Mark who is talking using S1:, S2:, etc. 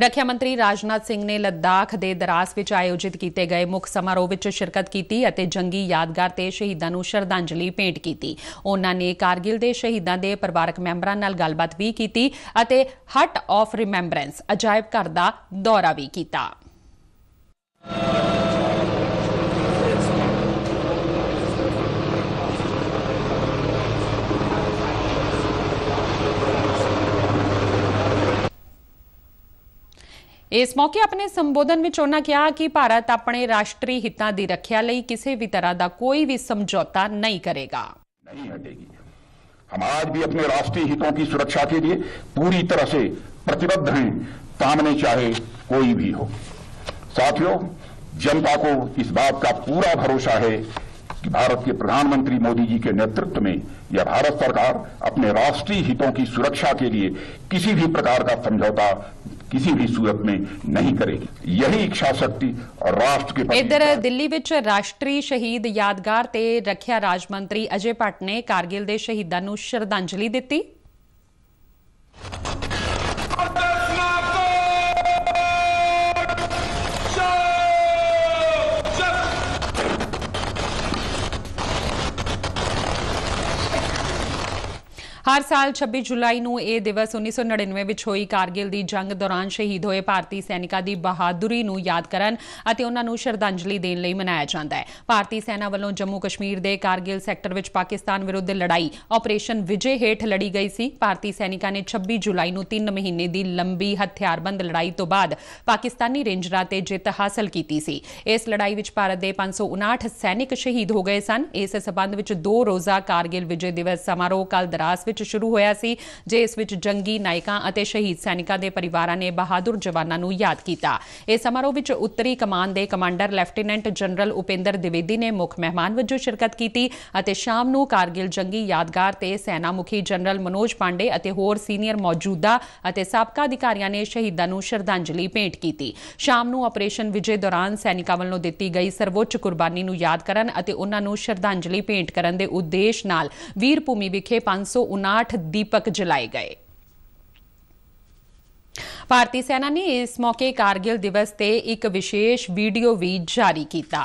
S1: ਰੱਖਿਆ ਮੰਤਰੀ ਰਾਜਨਾਥ ਸਿੰਘ ਨੇ ਲੱਦਾਖ ਦੇ ਦਰਾਸ ਵਿੱਚ ਆਯੋਜਿਤ ਕੀਤੇ ਗਏ ਮੁੱਖ ਸਮਾਰੋਹ ਵਿੱਚ ਸ਼ਿਰਕਤ ਕੀਤੀ ਅਤੇ ਜੰਗੀ ਯਾਦਗਾਰ ਤੇ ਸ਼ਹੀਦਾਂ ਨੂੰ ਸ਼ਰਧਾਂਜਲੀ ਭੇਂਟ ਕੀਤੀ ਉਹਨਾਂ ਨੇ ਕਾਰਗਿਲ ਦੇ ਸ਼ਹੀਦਾਂ ਦੇ ਪਰਿਵਾਰਕ ਮੈਂਬਰਾਂ ਨਾਲ ਗੱਲਬਾਤ ਵੀ ਕੀਤੀ ਅਤੇ ਹਟ ਆਫ ਰਿਮੈਂਬਰੈਂਸ ਅਜਾਇਬ ਘਰ ਦਾ ਦੌਰਾ ਵੀ ਕੀਤਾ इस मौके अपने संबोधन में उन्होंने कहा कि भारत अपने राष्ट्रीय हितों की रक्षा लिए किसी भी तरह का कोई भी समझौता नहीं करेगा
S2: नहीं हटेगी हम आज भी अपने राष्ट्रीय हितों की सुरक्षा के लिए पूरी तरह से प्रतिबद्ध हैं सामने चाहे कोई भी हो साथियों जनता को इस बात का पूरा भरोसा है कि भारत के प्रधानमंत्री मोदी जी के नेतृत्व में यह भारत सरकार अपने राष्ट्रीय हितों की सुरक्षा के लिए किसी भी प्रकार का समझौता ਕਿਸੇ ਵੀ सूरत ਨਹੀਂ नहीं करेगी यही इच्छा शक्ति ਰਾਸ਼ਟਰ ਕੇ ਪਾਸ ਇਧਰ
S1: ਦਿੱਲੀ ਵਿੱਚ ਰਾਸ਼ਟਰੀ ਸ਼ਹੀਦ ਯਾਦਗਾਰ ਤੇ ਰੱਖਿਆ ਰਾਜ ਮੰਤਰੀ ਅਜੇ ਪਟਨੇ ਕਾਰਗਿਲ ਦੇ ਸ਼ਹੀਦਾਂ ਨੂੰ ਸ਼ਰਧਾਂਜਲੀ ਦਿੱਤੀ ਹਰ ਸਾਲ 26 ਜੁਲਾਈ ਨੂੰ ਇਹ ਦਿਵਸ 1999 ਵਿੱਚ ਹੋਈ ਕਾਰਗਿਲ ਦੀ ਜੰਗ ਦੌਰਾਨ ਸ਼ਹੀਦ ਹੋਏ ਭਾਰਤੀ ਸੈਨਿਕਾਂ ਦੀ ਬਹਾਦਰੀ ਨੂੰ ਯਾਦ ਕਰਨ ਅਤੇ ਉਹਨਾਂ ਨੂੰ ਸ਼ਰਧਾਂਜਲੀ ਦੇਣ ਲਈ ਮਨਾਇਆ ਜਾਂਦਾ ਹੈ ਭਾਰਤੀ ਸੈਨਾ ਵੱਲੋਂ ਜੰਮੂ ਕਸ਼ਮੀਰ ਦੇ ਕਾਰਗਿਲ ਸੈਕਟਰ ਵਿੱਚ ਪਾਕਿਸਤਾਨ ਵਿਰੁੱਧ ਲੜਾਈ ਆਪਰੇਸ਼ਨ ਵਿਜੇ ਹੇਠ ਲੜੀ ਗਈ ਸੀ ਭਾਰਤੀ ਸੈਨਿਕਾਂ ਨੇ 26 ਜੁਲਾਈ ਨੂੰ 3 ਮਹੀਨੇ ਦੀ ਲੰਬੀ ਹਥਿਆਰਬੰਦ ਲੜਾਈ ਤੋਂ ਬਾਅਦ ਪਾਕਿਸਤਾਨੀ ਰੇਂਜਰਾਂ ਤੇ ਜਿੱਤ ਹਾਸਲ ਕੀਤੀ ਸੀ ਇਸ ਲੜਾਈ ਵਿੱਚ ਭਾਰਤ ਦੇ 559 ਸੈਨਿਕ ਸ਼ਹੀਦ ਹੋ ਗਏ ਸਨ ਇਸ ਸਬੰਧ ਵਿੱਚ 2 ਰੋਜ਼ਾ ਕਾਰਗਿਲ ਵਿਜੇ ਦਿਵਸ ਸਮਾਰੋਹ ਕੱਲ ਦਰਾਸ ਵਿੱਚ ਵਿੱਚ ਸ਼ੁਰੂ ਹੋਇਆ ਸੀ ਜਿਸ ਵਿੱਚ ਜੰਗੀ ਨਾਇਕਾਂ ਅਤੇ ਸ਼ਹੀਦ ਸੈਨਿਕਾਂ ਦੇ ਪਰਿਵਾਰਾਂ ਨੇ ਬਹਾਦਰ ਜਵਾਨਾਂ ਨੂੰ ਯਾਦ ਕੀਤਾ ਇਸ ਸਮਾਰੋਹ ਵਿੱਚ ਉੱਤਰੀ ਕਮਾਨ ਦੇ commander lieutenant general Upendra Dwivedi ਨੇ ਮੁੱਖ ਮਹਿਮਾਨ ਵਜੋਂ ਸ਼ਿਰਕਤ ਕੀਤੀ ਅਤੇ ਸ਼ਾਮ ਨੂੰ ਕਾਰਗਿਲ ਜੰਗੀ ਯਾਦਗਾਰ ਤੇ ਸੈਨਾ ਮੁਖੀ ਜਨਰਲ ਮਨੋਜ ਪਾਂਡੇ ਅਤੇ ਹੋਰ ਸੀਨੀਅਰ ਮੌਜੂਦਾ ਅਤੇ ਸਾਬਕਾ ਅਧਿਕਾਰੀਆਂ ਨੇ ਸ਼ਹੀਦਾਂ ਨੂੰ ਸ਼ਰਧਾਂਜਲੀ ਭੇਂਟ ਕੀਤੀ ਸ਼ਾਮ ਨੂੰ ਆਪਰੇਸ਼ਨ ਵਿਜੇ ਦੌਰਾਨ ਸੈਨਿਕਾਂ ਵੱਲੋਂ ਦਿੱਤੀ ਗਈ ਸਰਵੋੱਚ ਕੁਰਬਾਨੀ ਨੂੰ ਯਾਦ ਕਰਨ ਅਤੇ ਉਹਨਾਂ ਨੂੰ ਸ਼ਰਧਾਂਜਲੀ ਭੇਂਟ ਕਰਨ ਦੇ ਉਦੇਸ਼ ਨਾਲ ਵੀਰ ਭੂਮੀ ਵਿਖੇ 500 शरणार्थ दीपक जलाए गए ਭਾਰਤੀ ਸੈਨਾ ਨੇ ਇਸ ਮੌਕੇ ਕਾਰਗਿਲ ਦਿਵਸ ਤੇ ਇੱਕ ਵਿਸ਼ੇਸ਼ ਵੀਡੀਓ ਵੀ ਜਾਰੀ ਕੀਤਾ